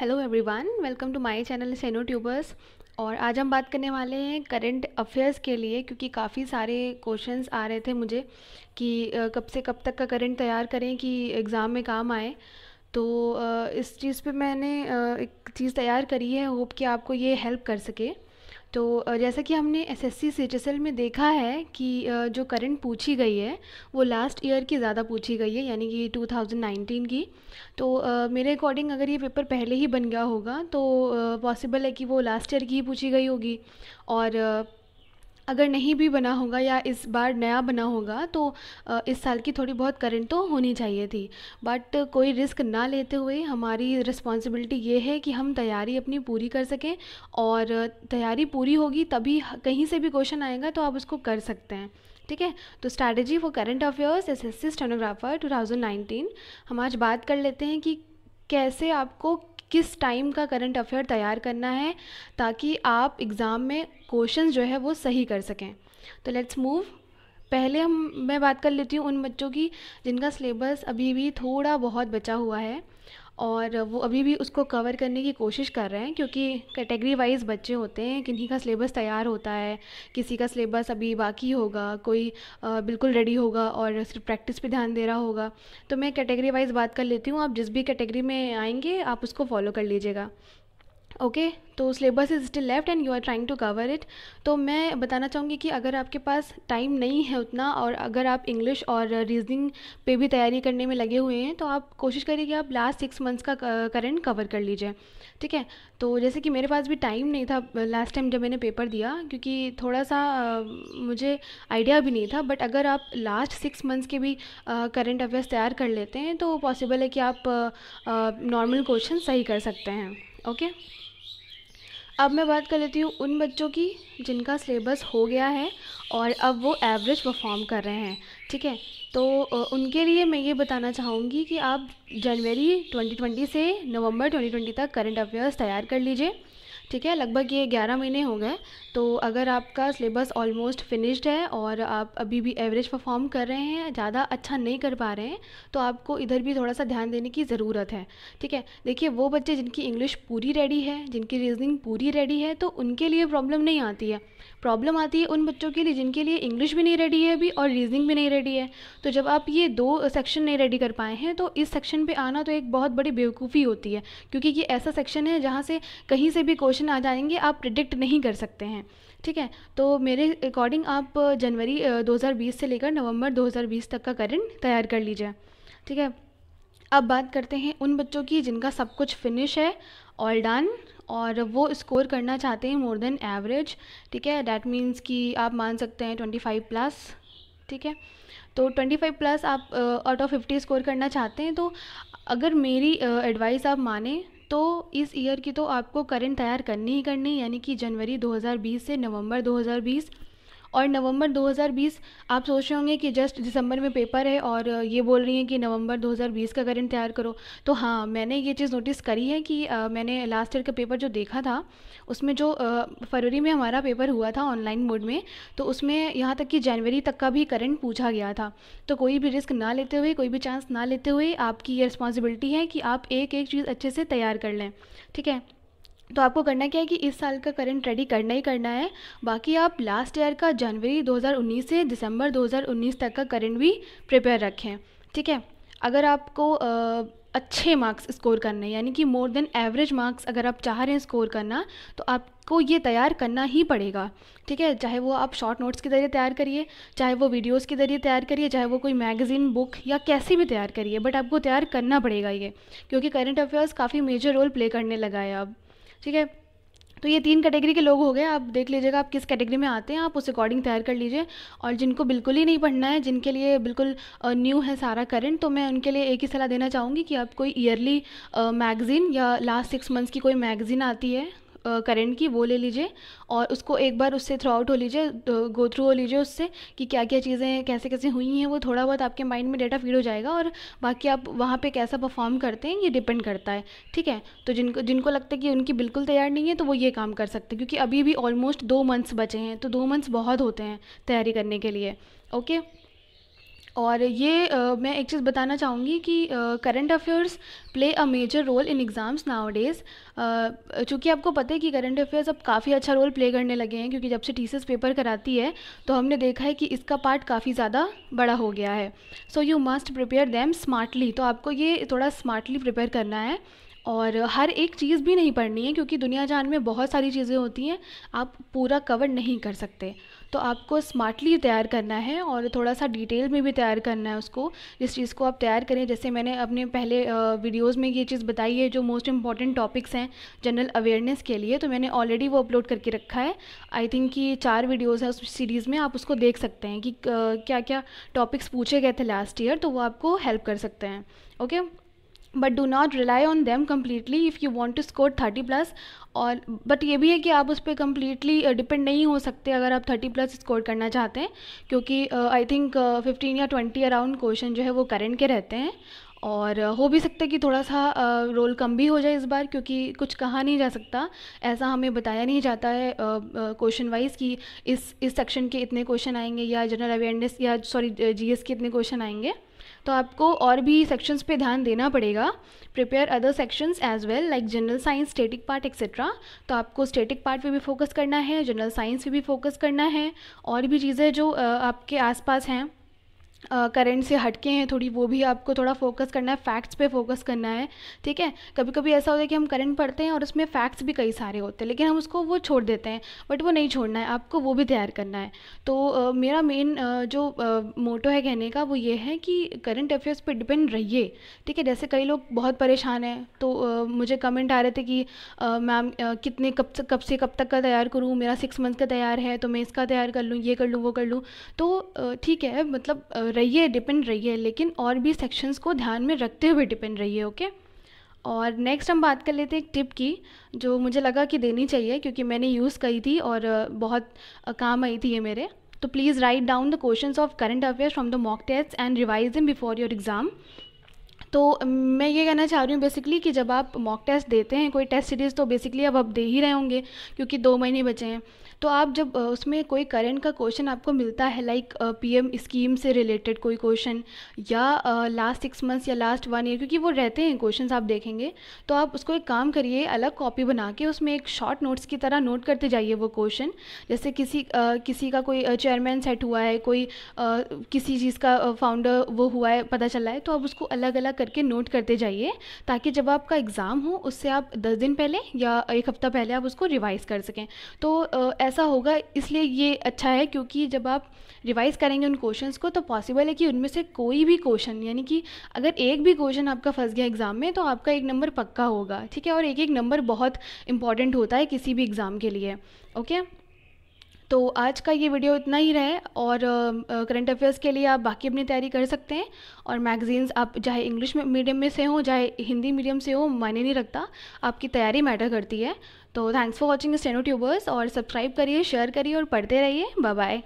Hello everyone welcome to my channel steno tubers और आज हम बात करने वाले हैं करंट अफेयर्स के लिए क्योंकि काफ़ी सारे क्वेश्चंस आ रहे थे मुझे कि कब से कब तक का करंट तैयार करें कि एग्ज़ाम में काम आए तो इस चीज़ पे मैंने एक चीज़ तैयार करी है होप कि आपको ये हेल्प कर सके तो जैसा कि हमने S S C H S L में देखा है कि जो करंट पूछी गई है वो लास्ट ईयर की ज़्यादा पूछी गई है यानी कि 2019 की तो मेरे अकॉर्डिंग अगर ये पेपर पहले ही बन गया होगा तो पॉसिबल है कि वो लास्ट ईयर की ही पूछी गई होगी और अगर नहीं भी बना होगा या इस बार नया बना होगा तो इस साल की थोड़ी बहुत करंट तो होनी चाहिए थी बट कोई रिस्क ना लेते हुए हमारी रिस्पॉन्सिबिलिटी ये है कि हम तैयारी अपनी पूरी कर सकें और तैयारी पूरी होगी तभी कहीं से भी क्वेश्चन आएगा तो आप उसको कर सकते हैं ठीक है तो strategy for current affairs S S C stenographer two हम आज बात कर लेते हैं कि कैसे आपको किस टाइम का करंट अफेयर तैयार करना है ताकि आप एग्ज़ाम में क्वेश्चन जो है वो सही कर सकें तो लेट्स मूव पहले हम मैं बात कर लेती हूँ उन बच्चों की जिनका सिलेबस अभी भी थोड़ा बहुत बचा हुआ है और वो अभी भी उसको कवर करने की कोशिश कर रहे हैं क्योंकि कैटेगरी वाइज बच्चे होते हैं किन्हीं का सिलेबस तैयार होता है किसी का सिलेबस अभी बाकी होगा कोई बिल्कुल रेडी होगा और सिर्फ प्रैक्टिस पे ध्यान दे रहा होगा तो मैं कैटेगरी वाइज बात कर लेती हूँ आप जिस भी कैटेगरी में आएंगे आप उसको फॉलो कर लीजिएगा ओके तो syllabus is still left and you are trying to cover it तो मैं बताना चाहूँगी कि अगर आपके पास टाइम नहीं है उतना और अगर आप इंग्लिश और रीजनिंग पे भी तैयारी करने में लगे हुए हैं तो आप कोशिश करिए कि आप लास्ट सिक्स मंथ्स का करंट कवर कर लीजिए ठीक है तो जैसे कि मेरे पास भी टाइम नहीं था लास्ट टाइम जब मैंने पेपर दिया क्योंकि थोड़ा सा मुझे आइडिया भी नहीं था बट अगर आप लास्ट सिक्स मंथ्स के भी करंट अफेयर्स तैयार कर लेते हैं तो पॉसिबल है कि आप नॉर्मल क्वेश्चन सही कर सकते हैं ओके okay? अब मैं बात कर लेती हूँ उन बच्चों की जिनका सिलेबस हो गया है और अब वो एवरेज परफॉर्म कर रहे हैं ठीक है तो उनके लिए मैं ये बताना चाहूँगी कि आप जनवरी 2020 से नवंबर 2020 तक करंट अफेयर्स तैयार कर लीजिए ठीक है लगभग ये ग्यारह महीने हो गए तो अगर आपका सिलेबस ऑलमोस्ट फिनिश्ड है और आप अभी भी एवरेज परफॉर्म कर रहे हैं ज़्यादा अच्छा नहीं कर पा रहे हैं तो आपको इधर भी थोड़ा सा ध्यान देने की ज़रूरत है ठीक है देखिए वो बच्चे जिनकी इंग्लिश पूरी रेडी है जिनकी रीजनिंग पूरी रेडी है तो उनके लिए प्रॉब्लम नहीं आती है प्रॉब्लम आती है उन बच्चों के लिए जिनके लिए इंग्लिश भी नहीं रेडी है अभी और रीजनिंग भी नहीं रेडी है तो जब आप ये दो सेक्शन नहीं रेडी कर पाए हैं तो इस सेक्शन पर आना तो एक बहुत बड़ी बेवकूफ़ी होती है क्योंकि ये ऐसा सेक्शन है जहाँ से कहीं से भी क्वेश्चन क्वेश्चन आ जाएंगे आप प्रिडिक्ट नहीं कर सकते हैं ठीक है तो मेरे अकॉर्डिंग आप जनवरी 2020 से लेकर नवंबर 2020 तक का करंट तैयार कर लीजिए ठीक है अब बात करते हैं उन बच्चों की जिनका सब कुछ फिनिश है ऑल डन और वो स्कोर करना चाहते हैं मोर देन एवरेज ठीक है डैट मीन्स कि आप मान सकते हैं 25 प्लस ठीक है तो 25 प्लस आप आउट ऑफ 50 स्कोर करना चाहते हैं तो अगर मेरी एडवाइस uh, आप माने तो इस ईयर की तो आपको करंट तैयार करनी ही करनी यानी कि जनवरी 2020 से नवंबर 2020 और नवंबर 2020 आप सोच रहे होंगे कि जस्ट दिसंबर में पेपर है और ये बोल रही हैं कि नवंबर 2020 का करंट तैयार करो तो हाँ मैंने ये चीज़ नोटिस करी है कि आ, मैंने लास्ट ईयर का पेपर जो देखा था उसमें जो फरवरी में हमारा पेपर हुआ था ऑनलाइन मोड में तो उसमें यहाँ तक कि जनवरी तक का भी करंट पूछा गया था तो कोई भी रिस्क ना लेते हुए कोई भी चांस ना लेते हुए आपकी ये रिस्पॉन्सिबिलिटी है कि आप एक एक चीज़ अच्छे से तैयार कर लें ठीक है तो आपको करना क्या है कि इस साल का करंट रेडी करना ही करना है बाकी आप लास्ट ईयर का जनवरी 2019 से दिसंबर 2019 तक का करंट भी प्रिपेयर रखें ठीक है अगर आपको आ, अच्छे मार्क्स स्कोर करने हैं यानी कि मोर देन एवरेज मार्क्स अगर आप चाह रहे हैं स्कोर करना तो आपको ये तैयार करना ही पड़ेगा ठीक है चाहे वो आप शॉर्ट नोट्स के ज़रिए तैयार करिए चाहे वो वीडियोज़ के ज़रिए तैयार करिए चाहे वो कोई मैगज़ीन बुक या कैसे भी तैयार करिए बट आपको तैयार करना पड़ेगा ये क्योंकि करंट अफेयर्स काफ़ी मेजर रोल प्ले करने लगा है अब ठीक है तो ये तीन कैटेगरी के लोग हो गए आप देख लीजिएगा आप किस कैटेगरी में आते हैं आप उस अकॉर्डिंग तैयार कर लीजिए और जिनको बिल्कुल ही नहीं पढ़ना है जिनके लिए बिल्कुल न्यू है सारा करंट तो मैं उनके लिए एक ही सलाह देना चाहूँगी कि आप कोई ईयरली मैगज़ीन या लास्ट सिक्स मंथ्स की कोई मैगज़ीन आती है करंट की वो ले लीजिए और उसको एक बार उससे थ्रू आउट हो लीजिए गो थ्रू हो लीजिए उससे कि क्या क्या चीज़ें कैसे कैसे हुई हैं वो थोड़ा बहुत आपके माइंड में डेटा फीड हो जाएगा और बाकी आप वहाँ पे कैसा परफॉर्म करते हैं ये डिपेंड करता है ठीक है तो जिनको जिनको लगता है कि उनकी बिल्कुल तैयार नहीं है तो वो ये काम कर सकते क्योंकि अभी भी ऑलमोस्ट दो मंथ्स बचे हैं तो दो मंथ्स बहुत होते हैं तैयारी करने के लिए ओके और ये uh, मैं एक चीज़ बताना चाहूँगी कि current affairs play a major role in exams nowadays चूँकि आपको पता है कि करंट अफेयर्स अब काफ़ी अच्छा रोल प्ले करने लगे हैं क्योंकि जब से टीचर्स पेपर कराती है तो हमने देखा है कि इसका पार्ट काफ़ी ज़्यादा बड़ा हो गया है so you must prepare them smartly तो आपको ये थोड़ा स्मार्टली प्रिपेयर करना है और हर एक चीज़ भी नहीं पढ़नी है क्योंकि दुनिया जान में बहुत सारी चीज़ें होती हैं आप पूरा कवर नहीं कर सकते तो आपको स्मार्टली तैयार करना है और थोड़ा सा डिटेल में भी तैयार करना है उसको जिस चीज़ को आप तैयार करें जैसे मैंने अपने पहले वीडियोज़ में ये चीज़ बताई है जो मोस्ट इंपॉर्टेंट टॉपिक्स हैं जनरल अवेयरनेस के लिए तो मैंने ऑलरेडी वो अपलोड करके रखा है आई थिंक कि चार वीडियोज़ हैं उस सीरीज़ में आप उसको देख सकते हैं कि क्या क्या टॉपिक्स पूछे गए थे लास्ट ईयर तो वो आपको हेल्प कर सकते हैं okay okay? But do not rely on them completely if you want to score thirty plus और बट ये भी है कि आप उस पर कम्प्लीटली डिपेंड नहीं हो सकते अगर आप थर्टी प्लस स्कोर करना चाहते हैं क्योंकि आई थिंक फिफ्टीन या ट्वेंटी अराउंड क्वेश्चन जो है वो करेंट के रहते हैं और uh, हो भी सकता है कि थोड़ा सा रोल uh, कम भी हो जाए इस बार क्योंकि कुछ कहा नहीं जा सकता ऐसा हमें बताया नहीं जाता है क्वेश्चन uh, वाइज कि इस इस सेक्शन के इतने क्वेश्चन आएंगे या जनरल अवेयरनेस या सॉरी जीएस के इतने क्वेश्चन आएंगे तो आपको और भी सेक्शंस पे ध्यान देना पड़ेगा prepare other sections as well like general science static part etcetera तो आपको स्टेटिक पार्ट पे भी फोकस करना है जनरल साइंस पे भी फोकस करना है और भी चीज़ें जो आपके आसपास हैं करंट से हटके हैं थोड़ी वो भी आपको थोड़ा फोकस करना है फैक्ट्स पे फोकस करना है ठीक है कभी कभी ऐसा होता है कि हम करंट पढ़ते हैं और उसमें फैक्ट्स भी कई सारे होते हैं लेकिन हम उसको वो छोड़ देते हैं बट वो नहीं छोड़ना है आपको वो भी तैयार करना है तो आ, मेरा मेन जो मोटो है कहने का वो ये है कि करंट अफेयर्स पर डिपेंड रहिए ठीक है जैसे कई लोग बहुत परेशान हैं तो आ, मुझे कमेंट आ रहे थे कि मैम कितने कब से कब से कब तक का तैयार करूँ मेरा सिक्स मंथ का तैयार है तो मैं इसका तैयार कर लूँ ये कर लूँ वो कर लूँ तो ठीक है मतलब रहिए डिपेंड रहिए लेकिन और भी सेक्शंस को ध्यान में रखते हुए डिपेंड रहिए ओके और नेक्स्ट हम बात कर लेते हैं एक टिप की जो मुझे लगा कि देनी चाहिए क्योंकि मैंने यूज़ करी थी और बहुत काम आई थी ये मेरे तो please write down the questions of current affairs from the mock test and revise them before your exam तो मैं ये कहना चाह रही हूँ बेसिकली कि जब आप मॉक टेस्ट देते हैं कोई टेस्ट सीरीज़ तो बेसिकली अब आप दे ही रहे होंगे क्योंकि दो महीने बचे हैं तो आप जब उसमें कोई करेंट का क्वेश्चन आपको मिलता है लाइक पीएम स्कीम से रिलेटेड कोई क्वेश्चन या लास्ट सिक्स मंथ्स या लास्ट वन ईयर क्योंकि वो रहते हैं क्वेश्चन आप देखेंगे तो आप उसको एक काम करिए अलग कॉपी बना के उसमें एक शॉर्ट नोट्स की तरह नोट करते जाइए वो क्वेश्चन जैसे किसी आ, किसी का कोई चेयरमैन सेट हुआ है कोई आ, किसी चीज़ का फाउंडर वो हुआ है पता चला है तो आप उसको अलग अलग करके नोट करते जाइए ताकि जब आपका एग्ज़ाम हो उससे आप दस दिन पहले या एक हफ़्ता पहले आप उसको रिवाइज़ कर सकें तो आ, ऐसा होगा इसलिए ये अच्छा है क्योंकि जब आप रिवाइज़ करेंगे उन क्वेश्चंस को तो पॉसिबल है कि उनमें से कोई भी क्वेश्चन यानी कि अगर एक भी क्वेश्चन आपका फंस गया एग्ज़ाम में तो आपका एक नंबर पक्का होगा ठीक है और एक एक नंबर बहुत इंपॉर्टेंट होता है किसी भी एग्ज़ाम के लिए ओके तो आज का ये वीडियो इतना ही रहे और करंट अफेयर्स के लिए आप बाकी अपनी तैयारी कर सकते हैं और मैगजीन्स आप चाहे इंग्लिश मीडियम में से हों चाहे हिंदी मीडियम से हो मायने नहीं रखता आपकी तैयारी मैटर करती है तो thanks for watching steno tubers और सब्सक्राइब करिए शेयर करिए और पढ़ते रहिए बाय बाय